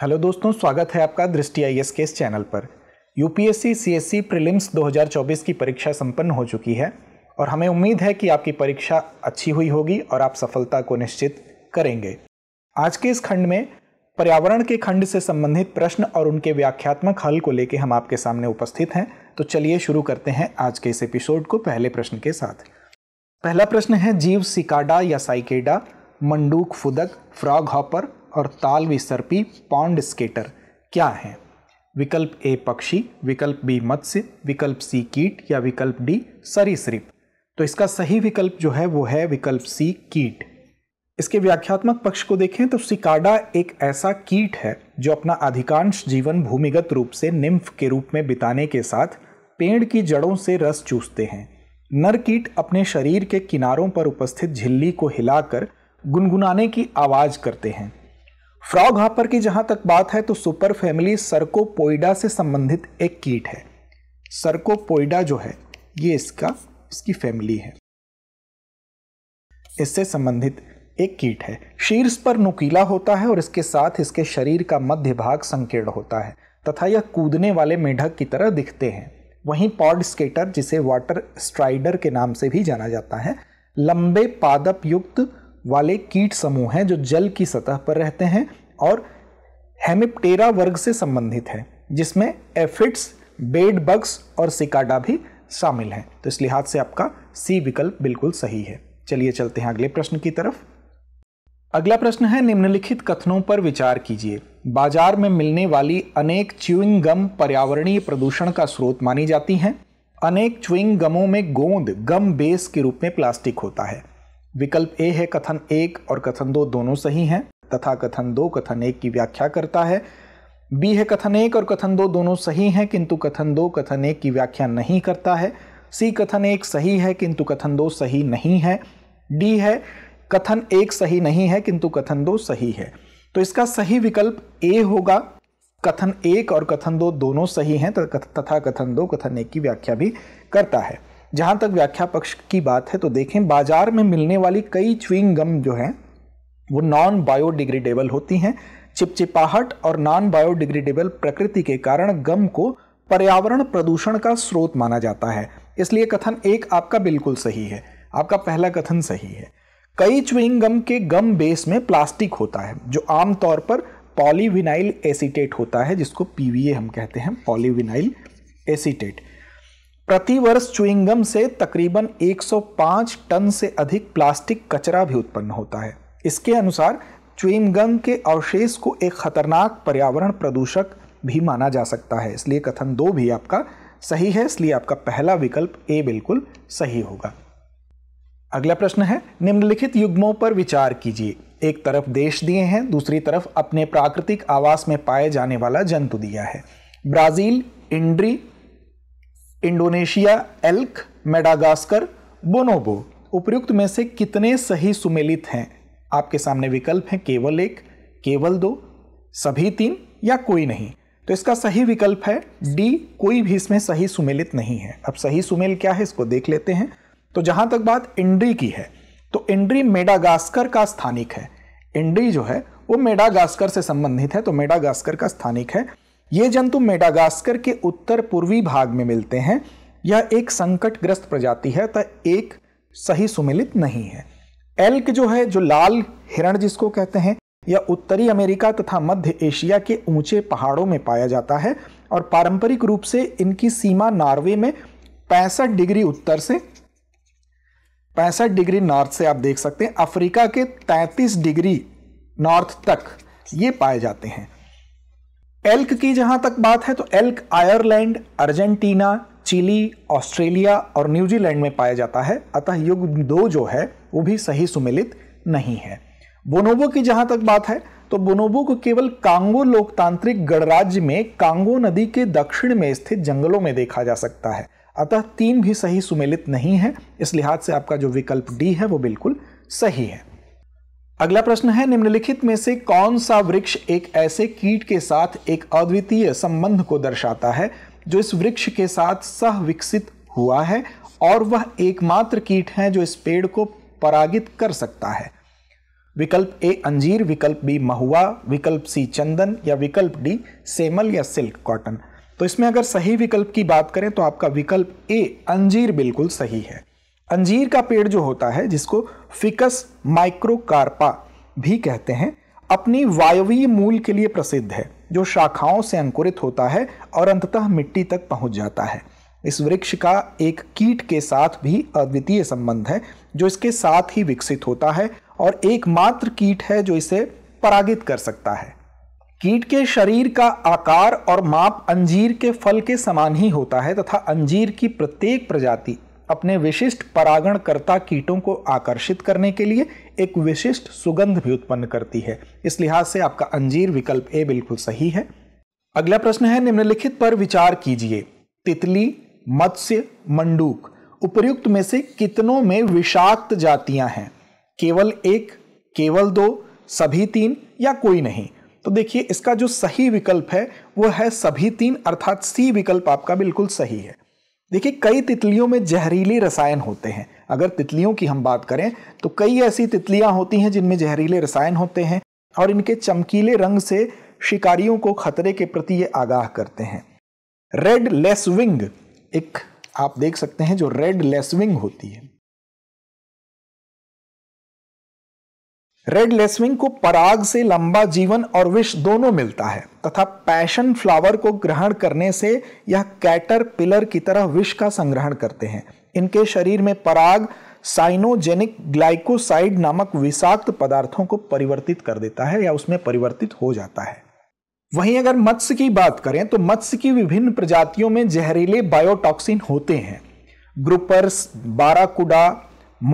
hello दोस्तों स्वागत है आपका दृष्टि आई एस के इस चैनल पर यूपीएससी सीएससी प्रीलिम्स 2024 की परीक्षा संपन्न हो चुकी है और हमें उम्मीद है कि आपकी परीक्षा अच्छी हुई होगी और आप सफलता को निश्चित करेंगे आज के इस खंड में पर्यावरण के खंड से संबंधित प्रश्न और उनके व्याख्यात्मक हल को लेकर हम आपके सामने उपस्थित हैं तो चलिए शुरू करते हैं आज के इस एपिसोड को पहले प्रश्न के साथ पहला प्रश्न है जीव सिकाडा या साइकेडा मंडूक फुदक फ्रॉग हॉपर और ताल विसर्पी पॉन्ड स्केटर क्या हैं विकल्प ए पक्षी विकल्प बी मत्स्य विकल्प सी कीट या विकल्प डी सरीसृप तो इसका सही विकल्प जो है वो है विकल्प सी कीट इसके व्याख्यात्मक पक्ष को देखें तो सिकाडा एक ऐसा कीट है जो अपना अधिकांश जीवन भूमिगत रूप से निम्फ के रूप में बिताने के साथ पेड़ की जड़ों से रस चूसते हैं नर कीट अपने शरीर के किनारों पर उपस्थित झिल्ली को हिलाकर गुनगुनाने की आवाज़ करते हैं फ्रॉग हॉपर की जहां तक बात है तो सुपर फैमिली सरकोपोइडा से संबंधित एक कीट है सरकोपोइडा जो है ये इसका इसकी फैमिली है इससे संबंधित एक कीट है शीर्ष पर नुकीला होता है और इसके साथ इसके शरीर का मध्य भाग संकीर्ण होता है तथा यह कूदने वाले मेढक की तरह दिखते हैं वहीं पॉड स्केटर जिसे वाटर स्ट्राइडर के नाम से भी जाना जाता है लंबे पादप युक्त वाले कीट समूह हैं जो जल की सतह पर रहते हैं और हेमिप्टेरा वर्ग से संबंधित है जिसमें एफिड्स बेड बग्स और सिकाडा भी शामिल हैं तो इस लिहाज से आपका सी विकल्प बिल्कुल सही है चलिए चलते हैं अगले प्रश्न की तरफ अगला प्रश्न है निम्नलिखित कथनों पर विचार कीजिए बाजार में मिलने वाली अनेक च्यूइंग गम पर्यावरणीय प्रदूषण का स्रोत मानी जाती हैं अनेक च्यूइंग गमों में गोंद गम बेस के रूप में प्लास्टिक होता है विकल्प ए है कथन एक और कथन दो दोनों सही हैं तथा कथन दो कथन एक की व्याख्या करता है बी है कथन एक और कथन दो दोनों सही हैं किंतु कथन दो कथन एक की व्याख्या नहीं करता है सी कथन एक सही है किंतु कथन दो सही नहीं है डी है कथन एक सही नहीं है किंतु कथन दो सही है तो इसका सही विकल्प ए होगा कथन एक और कथन दो दोनों सही हैं तथा कथन दो कथन एक की व्याख्या भी करता है जहाँ तक व्याख्या पक्ष की बात है तो देखें बाजार में मिलने वाली कई च्विंग गम जो हैं वो नॉन बायोडिग्रेडेबल होती हैं चिपचिपाहट और नॉन बायोडिग्रेडेबल प्रकृति के कारण गम को पर्यावरण प्रदूषण का स्रोत माना जाता है इसलिए कथन एक आपका बिल्कुल सही है आपका पहला कथन सही है कई च्विंग गम के गम बेस में प्लास्टिक होता है जो आमतौर पर पॉलीविनाइल एसीटेट होता है जिसको पीवीए हम कहते हैं पॉलीविनाइल एसीटेट प्रतिवर्ष चुईंगम से तकरीबन 105 टन से अधिक प्लास्टिक कचरा भी उत्पन्न होता है इसके अनुसार चुईंगम के अवशेष को एक खतरनाक पर्यावरण प्रदूषक भी माना जा सकता है इसलिए कथन दो भी आपका सही है इसलिए आपका पहला विकल्प ए बिल्कुल सही होगा अगला प्रश्न है निम्नलिखित युग्मों पर विचार कीजिए एक तरफ देश दिए हैं दूसरी तरफ अपने प्राकृतिक आवास में पाए जाने वाला जंतु दिया है Brazil indri Indonesia elk Madagascar bonobo उपयुक्त में से कितने सही सुमेलित हैं आपके सामने विकल्प हैं केवल एक केवल दो सभी तीन या कोई नहीं तो इसका सही विकल्प है डी कोई भी इसमें सही सुमेलित नहीं है अब सही सुमेल क्या है इसको देख लेते हैं तो जहां तक बात इंड्री की है तो इंड्री मेडागास्कर का स्थानिक है इंड्री जो है वो मेडागास्कर से संबंधित है तो मेडागास्कर का स्थानिक है ये जंतु मेडागास्कर के उत्तर पूर्वी भाग में मिलते हैं यह एक संकटग्रस्त प्रजाति है तथा एक सही सुमिलित नहीं है एल्क जो है जो लाल हिरण जिसको कहते हैं यह उत्तरी अमेरिका तथा मध्य एशिया के ऊंचे पहाड़ों में पाया जाता है और पारंपरिक रूप से इनकी सीमा नॉर्वे में पैंसठ डिग्री उत्तर से पैंसठ डिग्री नॉर्थ से आप देख सकते हैं अफ्रीका के 33 डिग्री नॉर्थ तक ये पाए जाते हैं एल्क की जहां तक बात है तो elk Ireland Argentina Chile Australia और न्यूजीलैंड में पाया जाता है अतः युग दो जो है वो भी सही सुमिलित नहीं है बोनोबो की जहां तक बात है तो बोनोबो को केवल कांगो लोकतांत्रिक गणराज्य में कांगो नदी के दक्षिण में स्थित जंगलों में देखा जा सकता है अतः तीन भी सही सुमेलित नहीं है इस लिहाज से आपका जो विकल्प डी है वो बिल्कुल सही है अगला प्रश्न है निम्नलिखित में से कौन सा वृक्ष एक ऐसे कीट के साथ एक अद्वितीय संबंध को दर्शाता है जो इस वृक्ष के साथ सह विकसित हुआ है और वह एकमात्र कीट है जो इस पेड़ को परागित कर सकता है विकल्प ए अंजीर विकल्प बी महुआ विकल्प सी चंदन या विकल्प डी सेमल या सिल्क कॉटन तो इसमें अगर सही विकल्प की बात करें तो आपका विकल्प ए अंजीर बिल्कुल सही है अंजीर का पेड़ जो होता है जिसको फिकस माइक्रोकार्पा भी कहते हैं अपनी वायवीय मूल के लिए प्रसिद्ध है जो शाखाओं से अंकुरित होता है और अंततः मिट्टी तक पहुंच जाता है इस वृक्ष का एक कीट के साथ भी अद्वितीय संबंध है जो इसके साथ ही विकसित होता है और एकमात्र कीट है जो इसे परागित कर सकता है कीट के शरीर का आकार और माप अंजीर के फल के समान ही होता है तथा अंजीर की प्रत्येक प्रजाति अपने विशिष्ट परागणकर्ता कीटों को आकर्षित करने के लिए एक विशिष्ट सुगंध भी उत्पन्न करती है इस लिहाज से आपका अंजीर विकल्प ए बिल्कुल सही है अगला प्रश्न है निम्नलिखित पर विचार कीजिए तितली मत्स्य मंडूक उपयुक्त में से कितनों में विषाक्त जातियां हैं केवल एक केवल दो सभी तीन या कोई नहीं तो देखिए इसका जो सही विकल्प है वो है सभी तीन अर्थात सी विकल्प आपका बिल्कुल सही है देखिए कई तितलियों में जहरीले रसायन होते हैं अगर तितलियों की हम बात करें तो कई ऐसी तितलियां होती हैं जिनमें जहरीले रसायन होते हैं और इनके चमकीले रंग से शिकारियों को खतरे के प्रति ये आगाह करते हैं रेड लेस विंग एक आप देख सकते हैं जो रेड लेस विंग होती है रेड लेसविंग को पराग से लंबा जीवन और विष दोनों मिलता है तथा पैशन फ्लावर को ग्रहण करने से यह कैटर पिलर की तरह विष का संग्रहण करते हैं इनके शरीर में पराग साइनोजेनिक ग्लाइकोसाइड नामक विषाक्त पदार्थों को परिवर्तित कर देता है या उसमें परिवर्तित हो जाता है वहीं अगर मत्स्य की बात करें तो मत्स्य की विभिन्न प्रजातियों में जहरीले बायोटॉक्सिन होते हैं groupers barracuda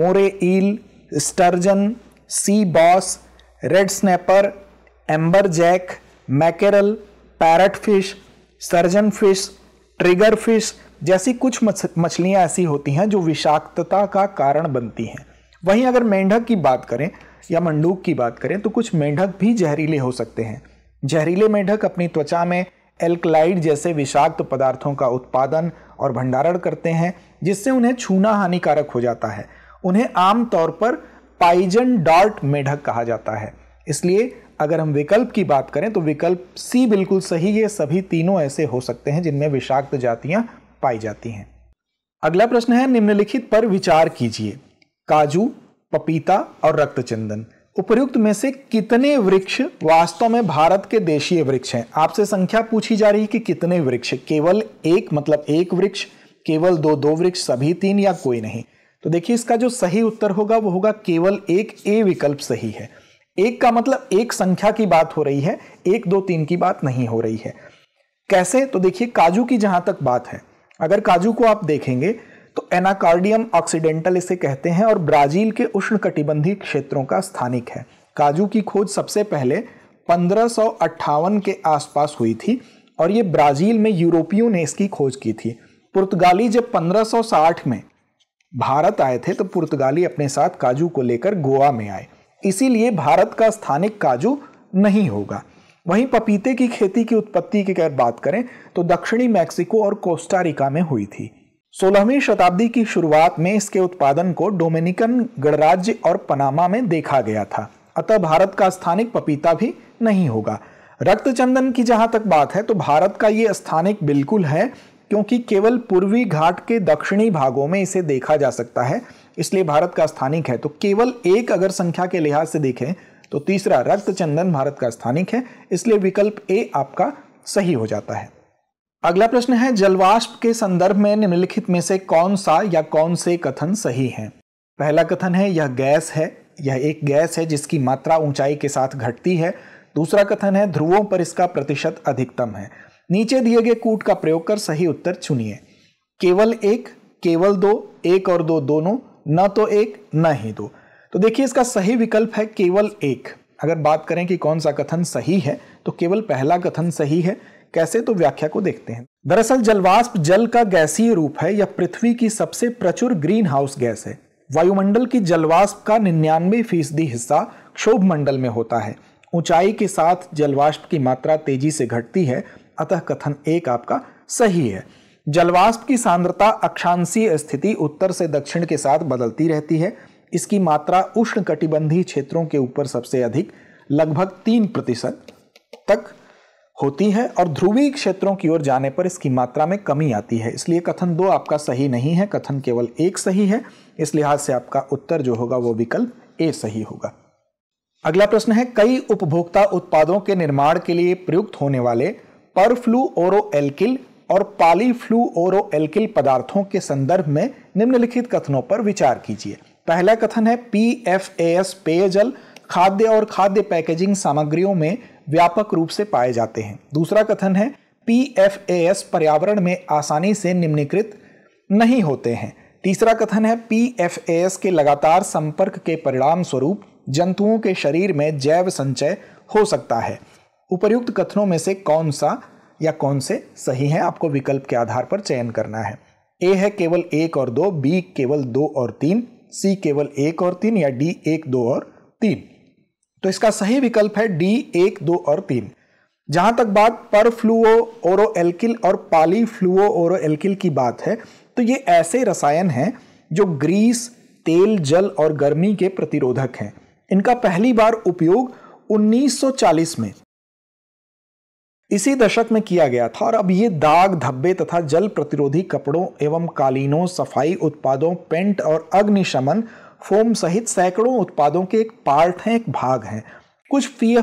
moray eel sturgeon sea bass red snapper amberjack mackerel parrotfish surgeonfish triggerfish जैसी कुछ मछलियाँ ऐसी होती हैं जो विषाक्तता का कारण बनती हैं वहीं अगर मेंढक की बात करें या मंडूक की बात करें तो कुछ मेंढक भी जहरीले हो सकते हैं जहरीले मेंढक अपनी त्वचा में एल्कलाइड जैसे विषाक्त पदार्थों का उत्पादन और भंडारण करते हैं जिससे उन्हें छूना हानिकारक हो जाता है उन्हें आमतौर पर पाइजन डॉट मेढक कहा जाता है इसलिए अगर हम विकल्प की बात करें तो विकल्प सी बिल्कुल सही है सभी तीनों ऐसे हो सकते हैं जिनमें विषाक्त जातियां पाई जाती हैं अगला प्रश्न है निम्नलिखित पर विचार कीजिए काजू पपीता और रक्तचंदन उपयुक्त में से कितने वृक्ष वास्तव में भारत के देशीय वृक्ष हैं आपसे संख्या पूछी जा रही है कि कितने वृक्ष केवल एक मतलब एक वृक्ष केवल दो दो वृक्ष सभी तीन या कोई नहीं तो देखिए इसका जो सही उत्तर होगा वो होगा केवल एक ए विकल्प सही है एक का मतलब एक संख्या की बात हो रही है एक दो तीन की बात नहीं हो रही है कैसे तो देखिए काजू की जहां तक बात है अगर काजू को आप देखेंगे तो एनाकार्डियम ऑक्सीडेंटल इसे कहते हैं और ब्राजील के उष्ण कटिबंधी क्षेत्रों का स्थानिक है काजू की खोज सबसे पहले पंद्रह के आसपास हुई थी और ये ब्राज़ील में यूरोपियों ने इसकी खोज की थी पुर्तगाली जब 1560 में भारत आए थे तो पुर्तगाली अपने साथ काजू को लेकर गोवा में आए इसीलिए भारत का स्थानिक काजू नहीं होगा वहीं पपीते की खेती की उत्पत्ति की अगर बात करें तो दक्षिणी मैक्सिको और कोस्टारिका में हुई थी सोलहवीं शताब्दी की शुरुआत में इसके उत्पादन को डोमिनिकन गणराज्य और पनामा में देखा गया था अतः भारत का स्थानिक पपीता भी नहीं होगा रक्त चंदन की जहाँ तक बात है तो भारत का ये स्थानिक बिल्कुल है क्योंकि केवल पूर्वी घाट के दक्षिणी भागों में इसे देखा जा सकता है इसलिए भारत का स्थानिक है तो केवल एक अगर संख्या के लिहाज से देखें तो तीसरा रक्त चंदन भारत का स्थानिक है इसलिए विकल्प ए आपका सही हो जाता है अगला प्रश्न है जलवाष्प के संदर्भ में निम्नलिखित में से कौन सा या कौन से कथन सही है पहला कथन है यह गैस है यह एक गैस है जिसकी मात्रा ऊंचाई के साथ घटती है दूसरा कथन है ध्रुवों पर इसका प्रतिशत अधिकतम है नीचे दिए गए कूट का प्रयोग कर सही उत्तर चुनिए केवल एक केवल दो एक और दो दोनों न तो एक न ही दो तो देखिए इसका सही विकल्प है केवल एक अगर बात करें कि कौन सा कथन सही है तो केवल पहला कथन सही है कैसे तो व्याख्या को देखते हैं दरअसल जलवाष्प जल का गैसीय रूप है यह पृथ्वी की सबसे प्रचुर ग्रीन हाउस गैस है वायुमंडल की जलवाष्प का निन्यानवे फीसदी हिस्सा क्षोभ मंडल में होता है ऊंचाई के साथ जलवाष्प की मात्रा तेजी से घटती है अतः कथन एक आपका सही है जलवाष्प की सांद्रता अक्षांशीय स्थिति उत्तर से दक्षिण के साथ बदलती रहती है इसकी मात्रा उष्ण कटिबंधीय क्षेत्रों के ऊपर सबसे अधिक लगभग तीन प्रतिशत तक होती है और ध्रुवीय क्षेत्रों की ओर जाने पर इसकी मात्रा में कमी आती है इसलिए कथन दो आपका सही नहीं है कथन केवल एक सही है इस लिहाज से आपका उत्तर जो होगा वो विकल्प ए सही होगा अगला प्रश्न है कई उपभोक्ता उत्पादों के निर्माण के लिए प्रयुक्त होने वाले परफ्लू ओरो एल्किल और पालीफ्लू ओरो एल्किल पदार्थों के संदर्भ में निम्नलिखित कथनों पर विचार कीजिए पहला कथन है पी एफ ए एस पेयजल खाद्य और खाद्य पैकेजिंग सामग्रियों में व्यापक रूप से पाए जाते हैं दूसरा कथन है पी एफ ए एस पर्यावरण में आसानी से निम्नकृत नहीं होते हैं तीसरा कथन है पी एफ ए एस के लगातार संपर्क के परिणाम स्वरूप जंतुओं के शरीर में जैव संचय हो सकता है उपर्युक्त कथनों में से कौन सा या कौन से सही है आपको विकल्प के आधार पर चयन करना है ए है केवल एक और दो बी केवल दो और तीन सी केवल एक और तीन या डी एक दो और तीन तो इसका सही विकल्प है डी एक दो और तीन जहां तक बात पर फ्लूओ ओरो एल्किल और पाली फ्लूओ ओरो एल्किल की बात है तो ये ऐसे रसायन हैं जो ग्रीस तेल जल और गर्मी के प्रतिरोधक हैं इनका पहली बार उपयोग 1940 में इसी दशक में किया गया था और अब ये दाग धब्बे तथा जल प्रतिरोधी कपड़ों एवं कालीनों सफाई उत्पादों पेंट और अग्निशमन फोम सहित सैकड़ों उत्पादों के एक पार्ट हैं एक भाग हैं कुछ पी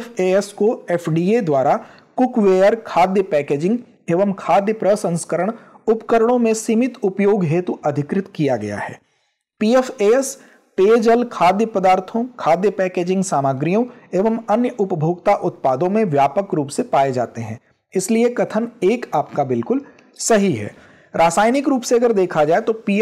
को एफ द्वारा कुकवेयर खाद्य पैकेजिंग एवं खाद्य प्रसंस्करण उपकरणों में सीमित उपयोग हेतु अधिकृत किया गया है पी एफ पेयजल खाद्य पदार्थों खाद्य पैकेजिंग सामग्रियों एवं अन्य उपभोक्ता उत्पादों में व्यापक रूप से पाए जाते हैं इसलिए कथन एक आपका बिल्कुल सही है रासायनिक रूप से अगर देखा जाए तो पी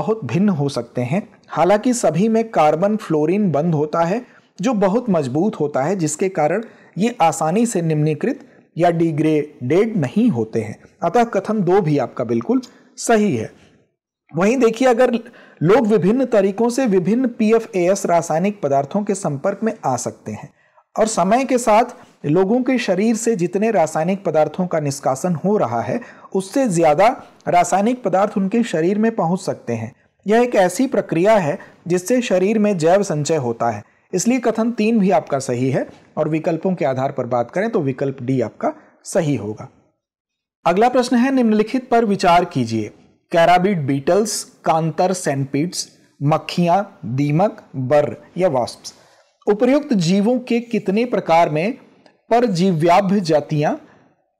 बहुत भिन्न हो सकते हैं हालांकि सभी में कार्बन फ्लोरीन बंद होता है जो बहुत मजबूत होता है जिसके कारण ये आसानी से निम्नीकृत या डिग्रेडेड नहीं होते हैं अतः कथन दो भी आपका बिल्कुल सही है वहीं देखिए अगर लोग विभिन्न तरीकों से विभिन्न पी एफ रासायनिक पदार्थों के संपर्क में आ सकते हैं और समय के साथ लोगों के शरीर से जितने रासायनिक पदार्थों का निष्कासन हो रहा है उससे ज़्यादा रासायनिक पदार्थ उनके शरीर में पहुंच सकते हैं यह एक ऐसी प्रक्रिया है जिससे शरीर में जैव संचय होता है इसलिए कथन तीन भी आपका सही है और विकल्पों के आधार पर बात करें तो विकल्प डी आपका सही होगा अगला प्रश्न है निम्नलिखित पर विचार कीजिए कैराबिड बीटल्स कांतर सेनपीट्स मक्खियाँ दीमक बर या वास्प उपर्युक्त जीवों के कितने प्रकार में परजीव्याभ्य जातियाँ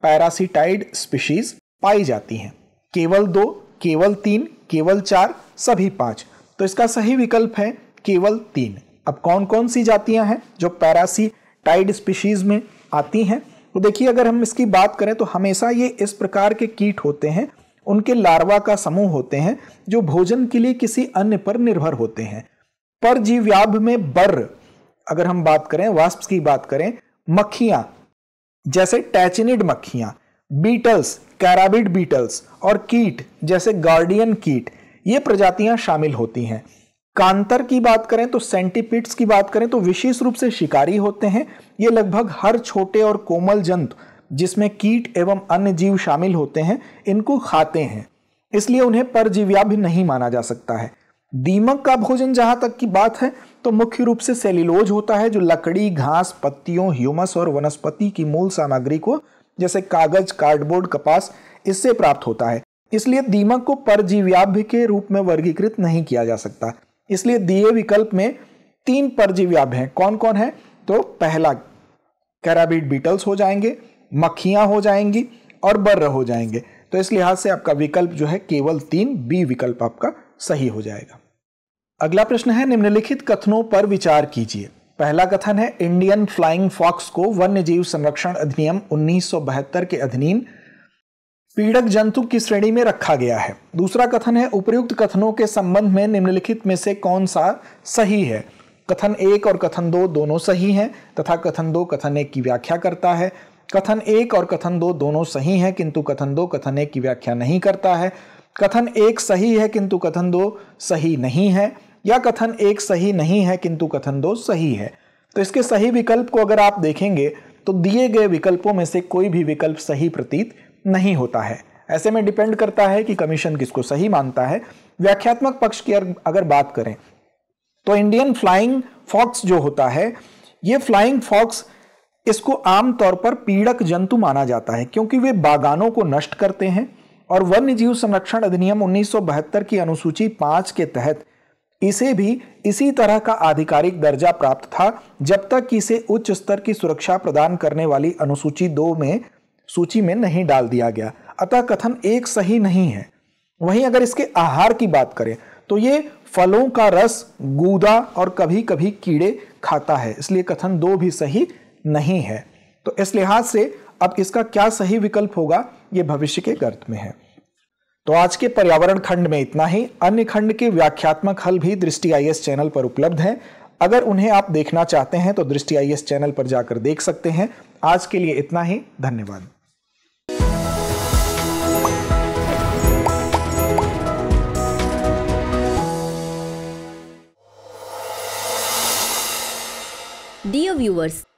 पैरासिटाइड स्पीशीज पाई जाती हैं केवल दो केवल तीन केवल चार सभी पांच तो इसका सही विकल्प है केवल तीन अब कौन कौन सी जातियां हैं जो पैरासीटाइड स्पीशीज में आती हैं तो देखिए अगर हम इसकी बात करें तो हमेशा ये इस प्रकार के कीट होते हैं उनके लार्वा का समूह होते हैं जो भोजन के लिए किसी अन्य पर निर्भर होते हैं पर जीव्याभ में बर अगर हम बात करें वास्प की बात करें मक्खियां जैसे टैचिनिड मक्खियां बीटल्स कैराबिड बीटल्स और कीट जैसे गार्डियन कीट ये प्रजातियां शामिल होती हैं कांतर की बात करें तो सेंटीपिट्स की बात करें तो विशेष रूप से शिकारी होते हैं ये लगभग हर छोटे और कोमल जंतु जिसमें कीट एवं अन्य जीव शामिल होते हैं इनको खाते हैं इसलिए उन्हें परजीविया भी नहीं माना जा सकता है दीमक का भोजन जहाँ तक की बात है तो मुख्य रूप से सेलिलोज होता है जो लकड़ी घास पत्तियों ह्यूमस और वनस्पति की मूल सामग्री को जैसे कागज कार्डबोर्ड कपास इससे प्राप्त होता है इसलिए दीमक को परजीव्याभ्य के रूप में वर्गीकृत नहीं किया जा सकता इसलिए दिए विकल्प में तीन परजीव्याभ्य हैं कौन कौन है तो पहला कैराबिड बीटल्स हो जाएंगे मक्खियां हो जाएंगी और बर्र हो जाएंगे तो इस लिहाज से आपका विकल्प जो है केवल तीन बी विकल्प आपका सही हो जाएगा अगला प्रश्न है निम्नलिखित कथनों पर विचार कीजिए पहला कथन है इंडियन फ्लाइंग फॉक्स को वन्य जीव संरक्षण अधिनियम 1972 के अधीन पीड़क जंतु की श्रेणी में रखा गया है दूसरा कथन है उपयुक्त कथनों के संबंध में निम्नलिखित में से कौन सा सही है कथन एक और कथन दो दोनों सही हैं तथा कथन दो कथन एक की व्याख्या करता है कथन एक और कथन दो दोनों सही हैं किंतु कथन दो कथन एक की व्याख्या नहीं करता है कथन एक सही है किंतु कथन दो सही नहीं है या कथन एक सही नहीं है किंतु कथन दो सही है तो इसके सही विकल्प को अगर आप देखेंगे तो दिए गए विकल्पों में से कोई भी विकल्प सही प्रतीत नहीं होता है ऐसे में डिपेंड करता है कि कमीशन किसको सही मानता है व्याख्यात्मक पक्ष की अगर बात करें तो इंडियन फ्लाइंग फॉक्स जो होता है ये फ्लाइंग फॉक्स इसको आमतौर पर पीड़क जंतु माना जाता है क्योंकि वे बागानों को नष्ट करते हैं और वन्य जीव संरक्षण अधिनियम उन्नीस की अनुसूची पांच के तहत इसे भी इसी तरह का आधिकारिक दर्जा प्राप्त था जब तक कि इसे उच्च स्तर की सुरक्षा प्रदान करने वाली अनुसूची दो में सूची में नहीं डाल दिया गया अतः कथन एक सही नहीं है वहीं अगर इसके आहार की बात करें तो ये फलों का रस गूदा और कभी कभी कीड़े खाता है इसलिए कथन दो भी सही नहीं है तो इस लिहाज से अब इसका क्या सही विकल्प होगा ये भविष्य के गर्त में है तो आज के पर्यावरण खंड में इतना ही अन्य खंड के व्याख्यात्मक हल भी दृष्टि आई चैनल पर उपलब्ध हैं अगर उन्हें आप देखना चाहते हैं तो दृष्टि आई चैनल पर जाकर देख सकते हैं आज के लिए इतना ही धन्यवाद Dear viewers,